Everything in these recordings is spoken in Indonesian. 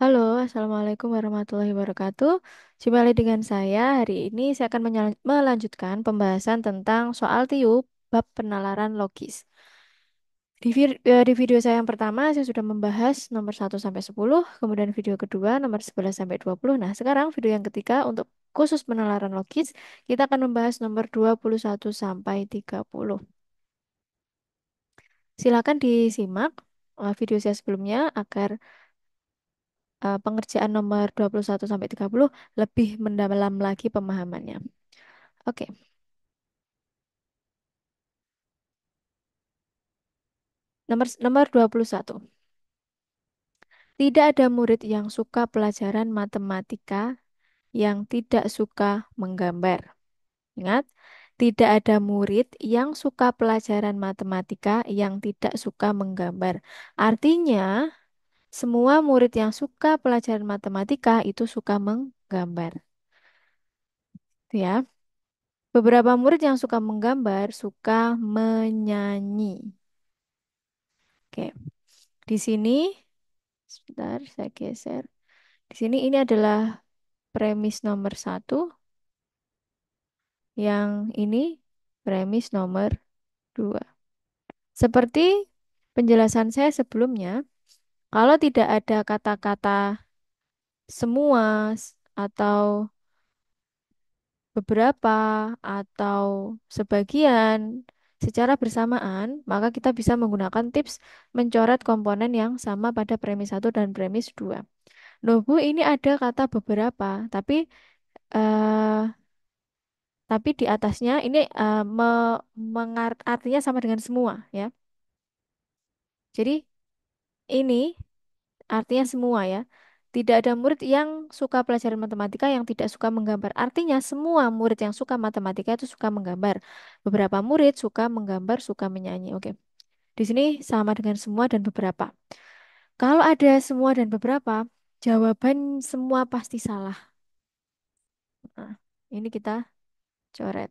Halo, Assalamualaikum warahmatullahi wabarakatuh. Jumpa lagi dengan saya. Hari ini saya akan melanjutkan pembahasan tentang soal tiup bab penalaran logis. Di, vir- eh, di video saya yang pertama, saya sudah membahas nomor 1 sampai 10, kemudian video kedua nomor 11 sampai 20. Nah, sekarang video yang ketiga untuk khusus penalaran logis, kita akan membahas nomor 21 sampai 30. Silakan disimak eh, video saya sebelumnya agar uh, pengerjaan nomor 21 sampai 30 lebih mendalam lagi pemahamannya. Oke. Okay. Nomor nomor 21. Tidak ada murid yang suka pelajaran matematika yang tidak suka menggambar. Ingat, tidak ada murid yang suka pelajaran matematika yang tidak suka menggambar. Artinya, semua murid yang suka pelajaran matematika itu suka menggambar. Gitu ya. Beberapa murid yang suka menggambar suka menyanyi. Oke. Di sini sebentar saya geser. Di sini ini adalah premis nomor satu. Yang ini premis nomor dua. Seperti penjelasan saya sebelumnya, kalau tidak ada kata-kata semua atau beberapa atau sebagian secara bersamaan, maka kita bisa menggunakan tips mencoret komponen yang sama pada premis 1 dan premis 2. Bu, ini ada kata beberapa, tapi uh, tapi di atasnya ini uh, me artinya sama dengan semua ya. Jadi ini artinya semua ya. Tidak ada murid yang suka pelajaran matematika yang tidak suka menggambar. Artinya semua murid yang suka matematika itu suka menggambar. Beberapa murid suka menggambar, suka menyanyi. Oke. Di sini sama dengan semua dan beberapa. Kalau ada semua dan beberapa, jawaban semua pasti salah. Nah, ini kita coret.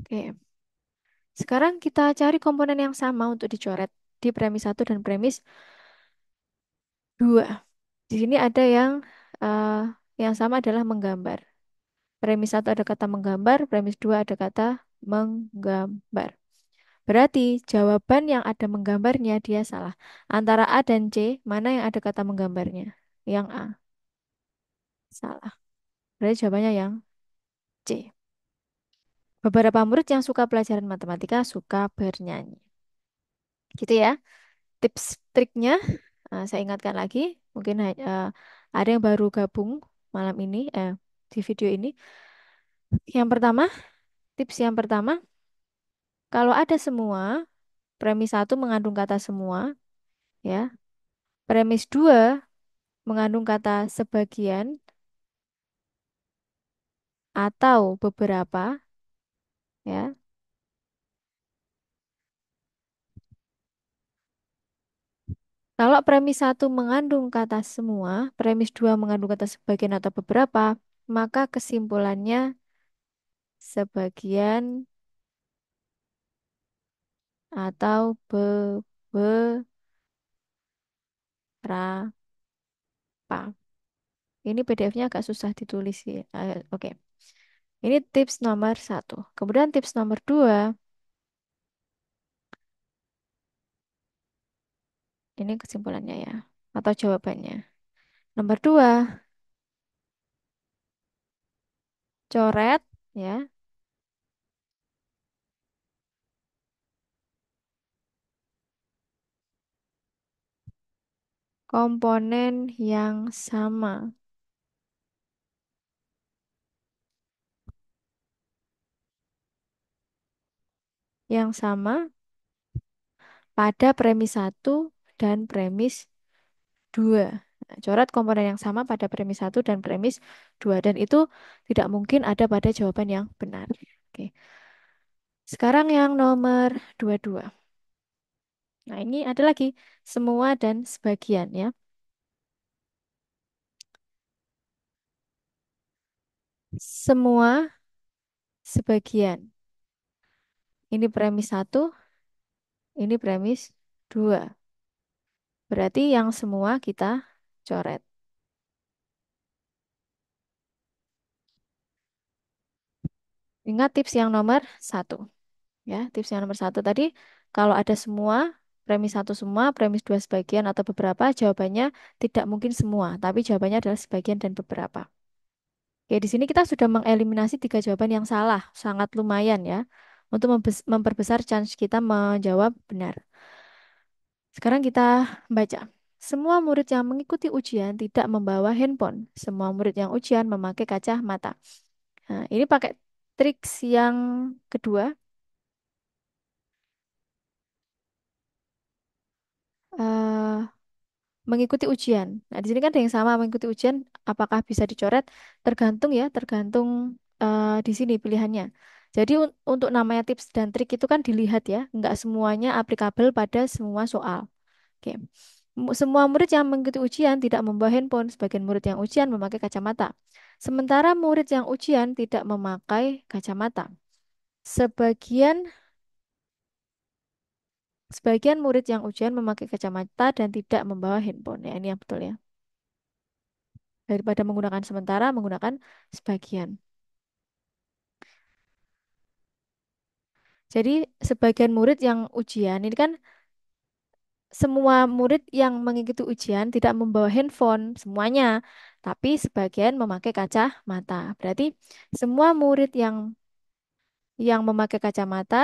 Oke. Sekarang kita cari komponen yang sama untuk dicoret di premis 1 dan premis 2. Di sini ada yang uh, yang sama adalah menggambar. Premis 1 ada kata menggambar, premis 2 ada kata menggambar. Berarti jawaban yang ada menggambarnya dia salah. Antara A dan C, mana yang ada kata menggambarnya? Yang A. Salah. Berarti jawabannya yang C. Beberapa murid yang suka pelajaran matematika suka bernyanyi. Gitu ya. Tips triknya, uh, saya ingatkan lagi, mungkin uh, ada yang baru gabung malam ini, eh, di video ini. Yang pertama, tips yang pertama, kalau ada semua, premis satu mengandung kata semua, ya. Premis dua mengandung kata sebagian atau beberapa ya. Kalau premis satu mengandung kata semua, premis dua mengandung kata sebagian atau beberapa, maka kesimpulannya sebagian atau beberapa. Ini PDF-nya agak susah ditulis Uh, Oke. Okay. Ini tips nomor satu. Kemudian tips nomor dua, ini kesimpulannya ya, atau jawabannya. Nomor dua, coret ya. Komponen yang sama. yang sama pada premis 1 dan premis 2 nah, coret komponen yang sama pada premis 1 dan premis 2 dan itu tidak mungkin ada pada jawaban yang benar. Oke. Sekarang yang nomor 22. Nah, ini ada lagi semua dan sebagian ya. Semua sebagian. Ini premis satu, ini premis dua. Berarti yang semua kita coret. Ingat tips yang nomor satu. Ya, tips yang nomor satu tadi, kalau ada semua, premis satu semua, premis dua sebagian atau beberapa, jawabannya tidak mungkin semua, tapi jawabannya adalah sebagian dan beberapa. Oke, di sini kita sudah mengeliminasi tiga jawaban yang salah, sangat lumayan ya untuk memperbesar chance kita menjawab benar. Sekarang kita baca. Semua murid yang mengikuti ujian tidak membawa handphone. Semua murid yang ujian memakai kacamata. Nah, ini pakai trik yang kedua. Uh, mengikuti ujian. Nah, di sini kan ada yang sama mengikuti ujian. Apakah bisa dicoret? Tergantung ya, tergantung uh, di sini pilihannya. Jadi un untuk namanya tips dan trik itu kan dilihat ya, nggak semuanya aplikabel pada semua soal. Oke. Semua murid yang mengikuti ujian tidak membawa handphone, sebagian murid yang ujian memakai kacamata. Sementara murid yang ujian tidak memakai kacamata. Sebagian sebagian murid yang ujian memakai kacamata dan tidak membawa handphone. Ya, ini yang betul ya. Daripada menggunakan sementara, menggunakan sebagian. Jadi sebagian murid yang ujian ini kan semua murid yang mengikuti ujian tidak membawa handphone semuanya, tapi sebagian memakai kacamata. Berarti semua murid yang yang memakai kacamata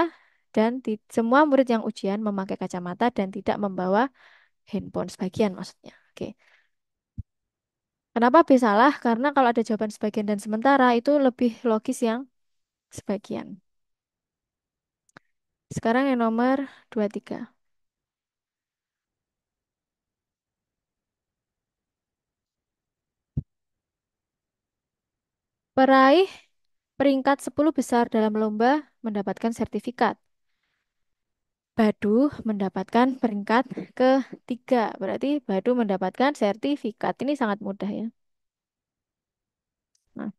dan di, semua murid yang ujian memakai kacamata dan tidak membawa handphone sebagian maksudnya. Oke. Kenapa B salah? Karena kalau ada jawaban sebagian dan sementara itu lebih logis yang sebagian. Sekarang yang nomor 23. Peraih peringkat 10 besar dalam lomba mendapatkan sertifikat. Badu mendapatkan peringkat ketiga. Berarti Badu mendapatkan sertifikat. Ini sangat mudah ya. Nah,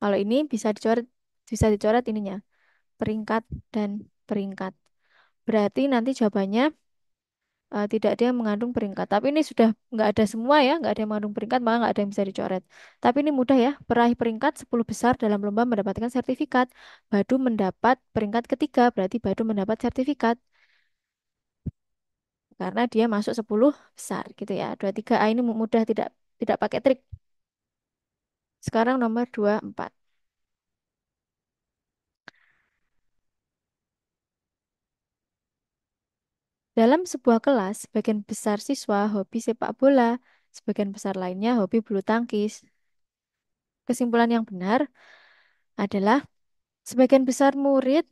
kalau ini bisa dicoret, bisa dicoret ininya peringkat, dan peringkat. Berarti nanti jawabannya uh, tidak yang mengandung peringkat. Tapi ini sudah nggak ada semua ya, nggak ada yang mengandung peringkat, maka nggak ada yang bisa dicoret. Tapi ini mudah ya, peraih peringkat 10 besar dalam lomba mendapatkan sertifikat. Badu mendapat peringkat ketiga, berarti Badu mendapat sertifikat. Karena dia masuk 10 besar gitu ya. 23A ini mudah, tidak tidak pakai trik. Sekarang nomor 24. Dalam sebuah kelas, sebagian besar siswa hobi sepak bola, sebagian besar lainnya hobi bulu tangkis. Kesimpulan yang benar adalah sebagian besar murid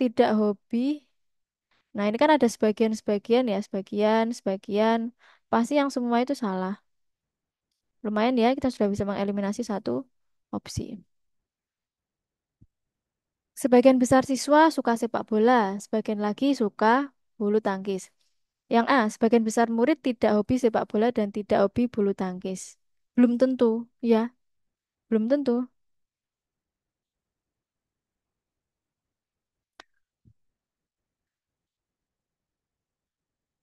tidak hobi. Nah, ini kan ada sebagian-sebagian ya, sebagian, sebagian. Pasti yang semua itu salah. Lumayan ya, kita sudah bisa mengeliminasi satu opsi. Sebagian besar siswa suka sepak bola, sebagian lagi suka bulu tangkis. Yang A, sebagian besar murid tidak hobi sepak bola dan tidak hobi bulu tangkis. Belum tentu, ya. Belum tentu.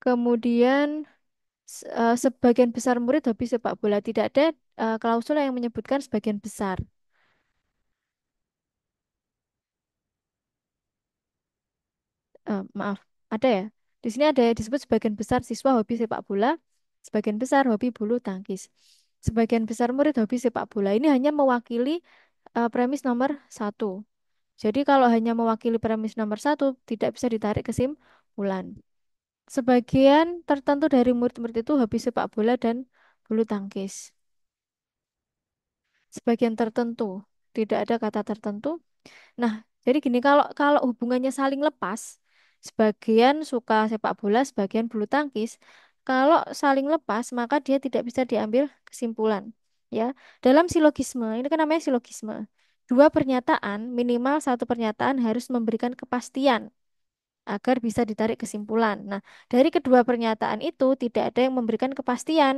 Kemudian e, sebagian besar murid hobi sepak bola. Tidak ada e, klausul yang menyebutkan sebagian besar. E, maaf. Ada ya? Di sini ada disebut sebagian besar siswa hobi sepak bola, sebagian besar hobi bulu tangkis. Sebagian besar murid hobi sepak bola ini hanya mewakili uh, premis nomor satu. Jadi kalau hanya mewakili premis nomor satu, tidak bisa ditarik kesimpulan. Sebagian tertentu dari murid-murid itu hobi sepak bola dan bulu tangkis. Sebagian tertentu, tidak ada kata tertentu. Nah, jadi gini, kalau kalau hubungannya saling lepas, Sebagian suka sepak bola, sebagian bulu tangkis. Kalau saling lepas, maka dia tidak bisa diambil kesimpulan. Ya, dalam silogisme, ini kan namanya silogisme. Dua pernyataan, minimal satu pernyataan harus memberikan kepastian agar bisa ditarik kesimpulan. Nah, dari kedua pernyataan itu tidak ada yang memberikan kepastian.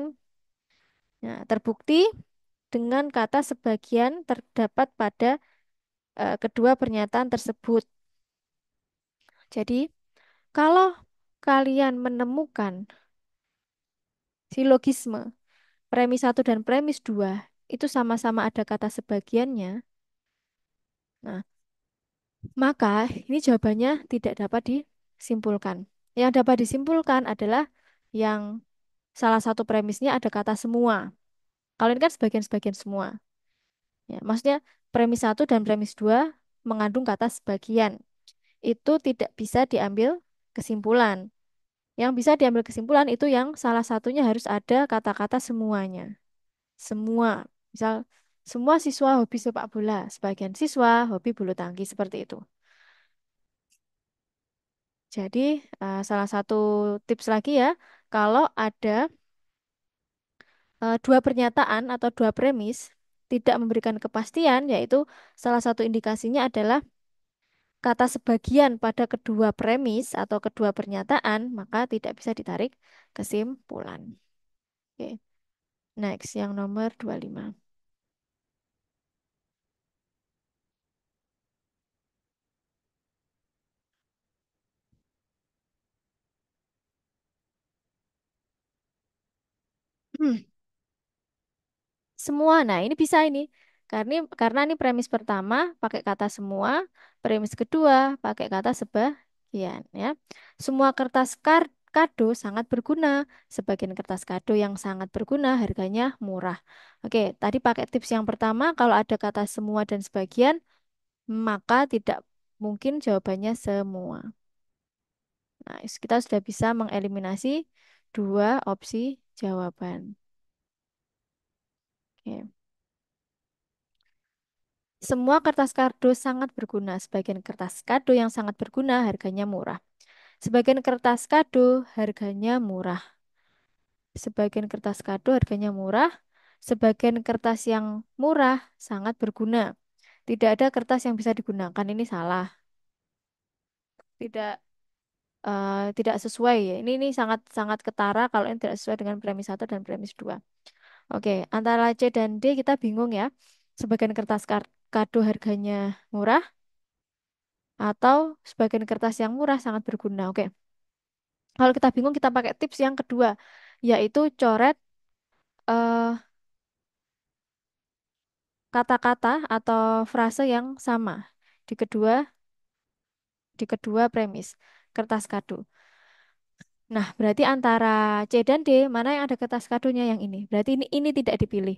Nah, terbukti dengan kata sebagian terdapat pada uh, kedua pernyataan tersebut. Jadi, kalau kalian menemukan silogisme, premis 1 dan premis 2 itu sama-sama ada kata sebagiannya, nah, maka ini jawabannya tidak dapat disimpulkan. Yang dapat disimpulkan adalah yang salah satu premisnya ada kata semua. Kalau ini kan sebagian-sebagian semua. Ya, maksudnya premis 1 dan premis 2 mengandung kata sebagian. Itu tidak bisa diambil kesimpulan. Yang bisa diambil kesimpulan itu yang salah satunya harus ada kata-kata semuanya. Semua, misal semua siswa hobi sepak bola, sebagian siswa hobi bulu tangkis seperti itu. Jadi eh, salah satu tips lagi ya, kalau ada eh, dua pernyataan atau dua premis tidak memberikan kepastian, yaitu salah satu indikasinya adalah kata sebagian pada kedua premis atau kedua pernyataan, maka tidak bisa ditarik kesimpulan. Oke. Next, yang nomor 25. Hmm. Semua, nah ini bisa ini. Karena karena ini premis pertama pakai kata semua, premis kedua pakai kata sebagian ya. Semua kertas kartu kado sangat berguna. Sebagian kertas kado yang sangat berguna harganya murah. Oke, tadi pakai tips yang pertama kalau ada kata semua dan sebagian maka tidak mungkin jawabannya semua. Nah, kita sudah bisa mengeliminasi dua opsi jawaban. Oke. Semua kertas kado sangat berguna. Sebagian kertas kado yang sangat berguna harganya murah. Sebagian kertas kado harganya murah. Sebagian kertas kado harganya murah. Sebagian kertas yang murah sangat berguna. Tidak ada kertas yang bisa digunakan. Ini salah. Tidak uh, tidak sesuai ya. Ini ini sangat sangat ketara kalau ini tidak sesuai dengan premis satu dan premis dua. Oke, antara C dan D kita bingung ya. Sebagian kertas kado kado harganya murah atau sebagian kertas yang murah sangat berguna. Oke. Kalau kita bingung kita pakai tips yang kedua yaitu coret kata eh, kata-kata atau frase yang sama di kedua di kedua premis kertas kado. Nah, berarti antara C dan D mana yang ada kertas kadonya yang ini? Berarti ini ini tidak dipilih.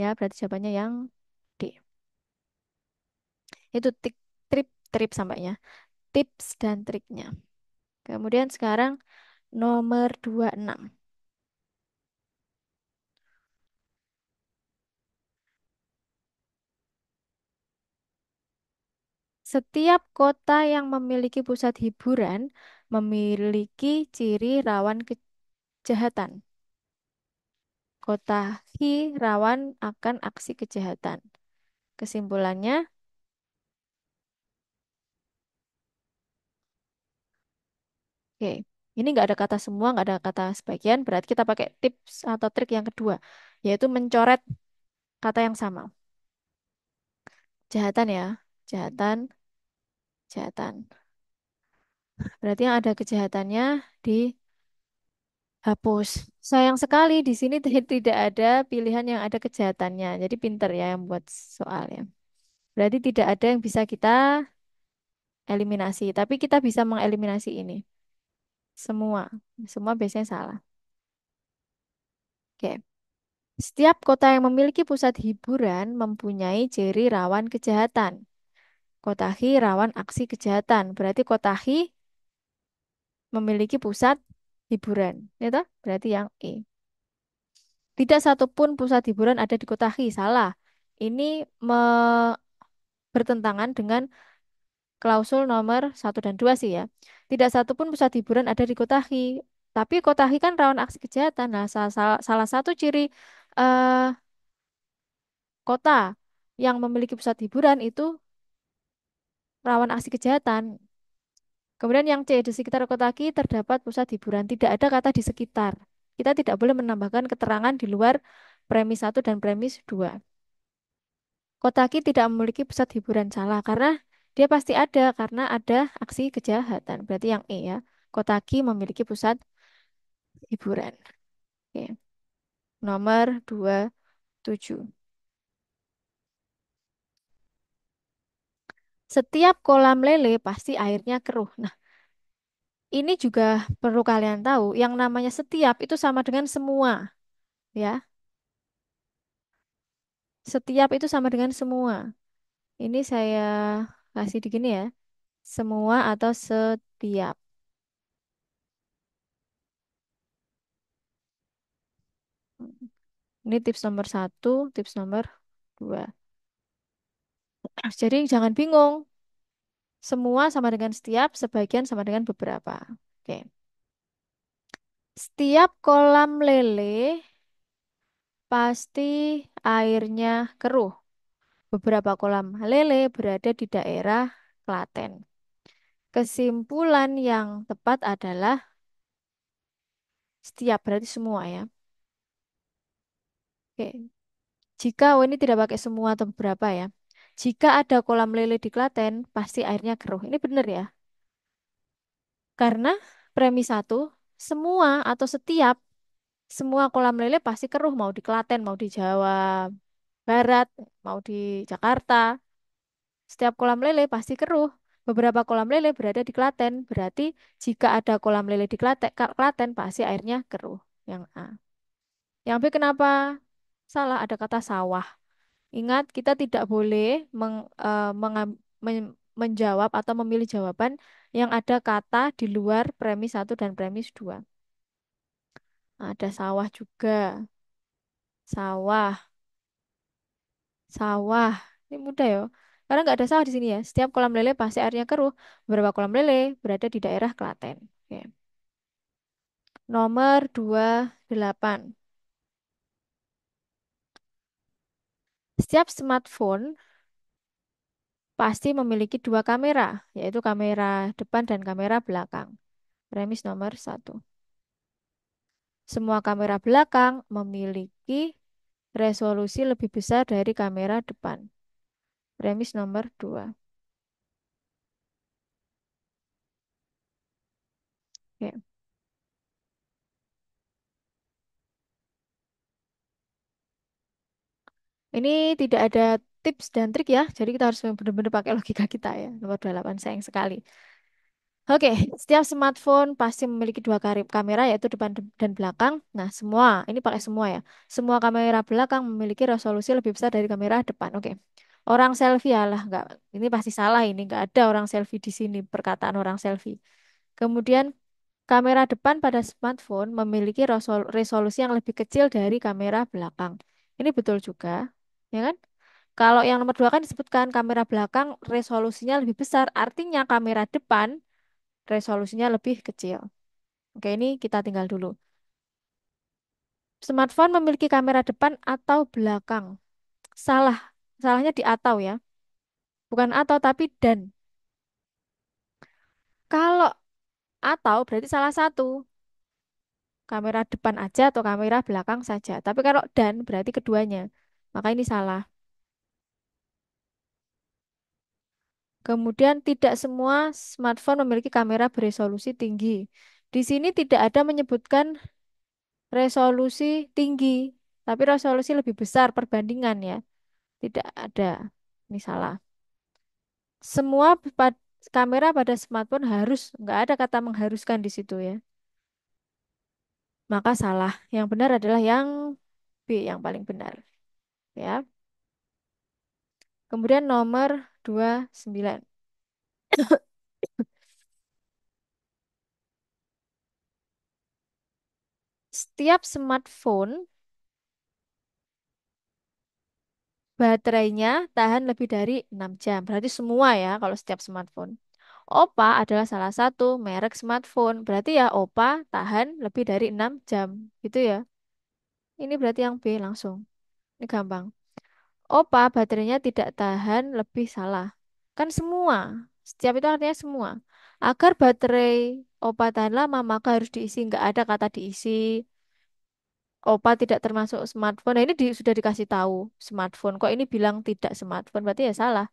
Ya, berarti jawabannya yang itu trip trip sampainya. Tips dan triknya. Kemudian sekarang nomor 26. Setiap kota yang memiliki pusat hiburan memiliki ciri rawan kejahatan. Kota Hi rawan akan aksi kejahatan. Kesimpulannya, Oke, ini nggak ada kata semua, nggak ada kata sebagian. Berarti kita pakai tips atau trik yang kedua, yaitu mencoret kata yang sama. Jahatan ya, jahatan, jahatan. Berarti yang ada kejahatannya dihapus. Sayang sekali di sini tidak ada pilihan yang ada kejahatannya. Jadi pinter ya yang buat soal ya. Berarti tidak ada yang bisa kita eliminasi, tapi kita bisa mengeliminasi ini. Semua. Semua biasanya salah. Oke. Setiap kota yang memiliki pusat hiburan mempunyai ciri rawan kejahatan. Kotahi rawan aksi kejahatan. Berarti Kotahi memiliki pusat hiburan. Ya toh? Berarti yang E. Tidak satupun pusat hiburan ada di Kotahi. Salah. Ini me bertentangan dengan klausul nomor 1 dan 2 sih ya. Tidak satu pun pusat hiburan ada di Kota Hi. Tapi Kota Hi kan rawan aksi kejahatan. Nah, salah, salah, salah satu ciri uh, kota yang memiliki pusat hiburan itu rawan aksi kejahatan. Kemudian yang C, di sekitar Kota Hi terdapat pusat hiburan. Tidak ada kata di sekitar. Kita tidak boleh menambahkan keterangan di luar premis satu dan premis dua. Kota Ki tidak memiliki pusat hiburan salah karena dia pasti ada karena ada aksi kejahatan. Berarti yang E ya. Kotaki memiliki pusat hiburan. Oke. Nomor 27. Setiap kolam lele pasti airnya keruh. Nah, ini juga perlu kalian tahu, yang namanya setiap itu sama dengan semua. Ya. Setiap itu sama dengan semua. Ini saya kasih di gini ya. Semua atau setiap. Ini tips nomor satu, tips nomor dua. Jadi jangan bingung. Semua sama dengan setiap, sebagian sama dengan beberapa. Oke. Setiap kolam lele pasti airnya keruh. Beberapa kolam lele berada di daerah Klaten. Kesimpulan yang tepat adalah setiap, berarti semua ya. Oke. Jika, oh ini tidak pakai semua atau beberapa ya. Jika ada kolam lele di Klaten, pasti airnya keruh. Ini benar ya. Karena premis satu, semua atau setiap semua kolam lele pasti keruh mau di Klaten, mau di Jawa, Barat, mau di Jakarta. Setiap kolam lele pasti keruh. Beberapa kolam lele berada di Klaten. Berarti jika ada kolam lele di Klaten, Klaten pasti airnya keruh. Yang A. Yang B kenapa salah ada kata sawah. Ingat kita tidak boleh meng, uh, men menjawab atau memilih jawaban yang ada kata di luar premis 1 dan premis 2. Ada sawah juga. Sawah. Sawah. Ini mudah ya. Karena nggak ada sawah di sini ya. Setiap kolam lele pasti airnya keruh. Beberapa kolam lele berada di daerah Klaten. Oke. Nomor 28. Setiap smartphone pasti memiliki dua kamera, yaitu kamera depan dan kamera belakang. Premis nomor satu. Semua kamera belakang memiliki resolusi lebih besar dari kamera depan. Premis nomor 2. Oke. Ini tidak ada tips dan trik ya, jadi kita harus benar-benar pakai logika kita ya. Nomor 28, sayang sekali. Oke, setiap smartphone pasti memiliki dua kamera yaitu depan dan belakang. Nah, semua ini pakai semua ya. Semua kamera belakang memiliki resolusi lebih besar dari kamera depan. Oke. Orang selfie alah nggak ini pasti salah ini nggak ada orang selfie di sini perkataan orang selfie. Kemudian kamera depan pada smartphone memiliki resolusi yang lebih kecil dari kamera belakang. Ini betul juga, ya kan? Kalau yang nomor dua kan disebutkan kamera belakang resolusinya lebih besar, artinya kamera depan resolusinya lebih kecil. Oke, ini kita tinggal dulu. Smartphone memiliki kamera depan atau belakang. Salah. Salahnya di atau ya. Bukan atau tapi dan. Kalau atau berarti salah satu. Kamera depan aja atau kamera belakang saja. Tapi kalau dan berarti keduanya. Maka ini salah. Kemudian tidak semua smartphone memiliki kamera beresolusi tinggi. Di sini tidak ada menyebutkan resolusi tinggi, tapi resolusi lebih besar perbandingan ya. Tidak ada. Ini salah. Semua kamera pada smartphone harus, nggak ada kata mengharuskan di situ ya. Maka salah. Yang benar adalah yang B, yang paling benar. Ya. Kemudian nomor dua sembilan. Setiap smartphone baterainya tahan lebih dari 6 jam. Berarti semua ya kalau setiap smartphone. Opa adalah salah satu merek smartphone. Berarti ya Opa tahan lebih dari 6 jam. Gitu ya. Ini berarti yang B langsung. Ini gampang. Opa, baterainya tidak tahan lebih salah. Kan semua. Setiap itu artinya semua. Agar baterai Opa tahan lama, maka harus diisi. Nggak ada kata diisi. Opa tidak termasuk smartphone. Nah, ini di, sudah dikasih tahu smartphone. Kok ini bilang tidak smartphone? Berarti ya salah.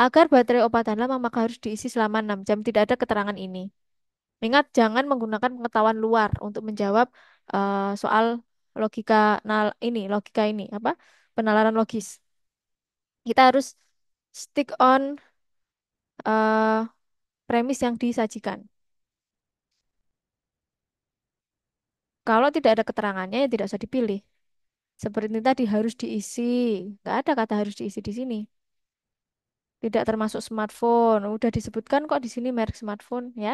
Agar baterai Opa tahan lama, maka harus diisi selama 6 jam. Tidak ada keterangan ini. Ingat, jangan menggunakan pengetahuan luar untuk menjawab uh, soal logika nal ini, logika ini apa? Penalaran logis kita harus stick on uh, premis yang disajikan. Kalau tidak ada keterangannya ya tidak usah dipilih. Seperti tadi harus diisi. Nggak ada kata harus diisi di sini. Tidak termasuk smartphone. Udah disebutkan kok di sini merek smartphone ya.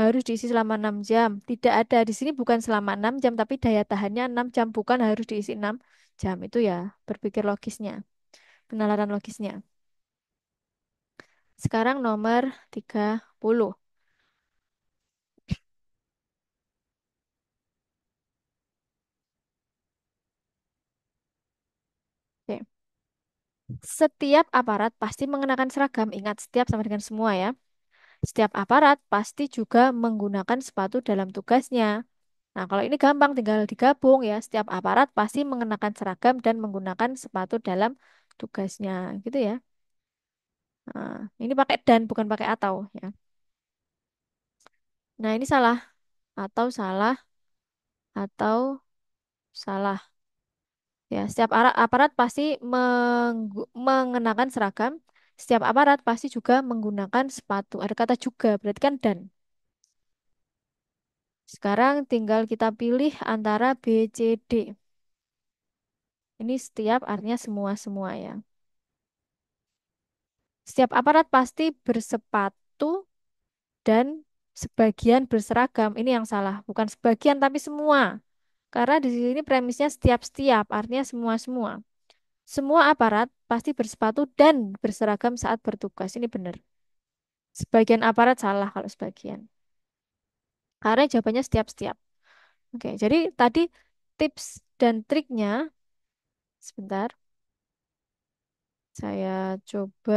Harus diisi selama 6 jam. Tidak ada di sini bukan selama 6 jam tapi daya tahannya 6 jam bukan harus diisi 6 jam itu ya berpikir logisnya penalaran logisnya. Sekarang nomor 30. Setiap aparat pasti mengenakan seragam. Ingat, setiap sama dengan semua ya. Setiap aparat pasti juga menggunakan sepatu dalam tugasnya. Nah, kalau ini gampang, tinggal digabung ya. Setiap aparat pasti mengenakan seragam dan menggunakan sepatu dalam tugasnya gitu ya. Nah, ini pakai dan bukan pakai atau ya. Nah, ini salah atau salah atau salah. Ya, setiap aparat, aparat pasti mengenakan seragam. Setiap aparat pasti juga menggunakan sepatu. Ada kata juga, berarti kan dan. Sekarang tinggal kita pilih antara B, C, D. Ini setiap artinya semua-semua ya. Setiap aparat pasti bersepatu dan sebagian berseragam. Ini yang salah, bukan sebagian tapi semua. Karena di sini premisnya setiap-setiap, artinya semua-semua. Semua aparat pasti bersepatu dan berseragam saat bertugas. Ini benar. Sebagian aparat salah kalau sebagian. Karena jawabannya setiap-setiap. Oke, jadi tadi tips dan triknya Sebentar, saya coba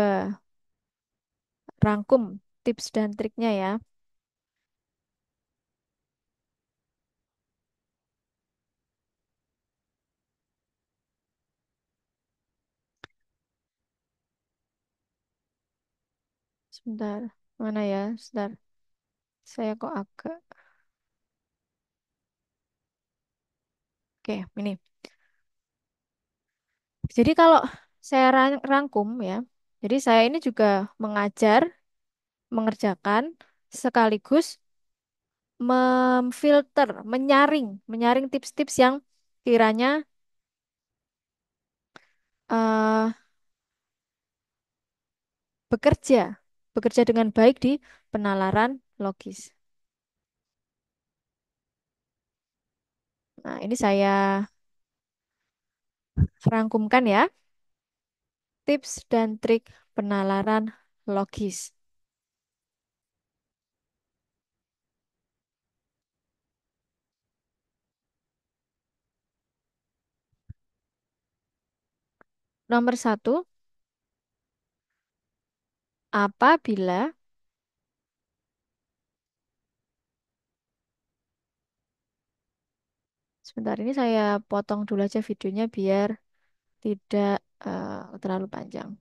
rangkum tips dan triknya ya. Sebentar, mana ya? Sebentar, saya kok agak. Oke, ini. Jadi kalau saya rangkum ya, jadi saya ini juga mengajar, mengerjakan, sekaligus memfilter, menyaring, menyaring tips-tips yang kiranya uh, bekerja, bekerja dengan baik di penalaran logis. Nah, ini saya rangkumkan ya. Tips dan trik penalaran logis. Nomor satu, apabila Sebentar ini saya potong dulu aja videonya biar tidak uh, terlalu panjang.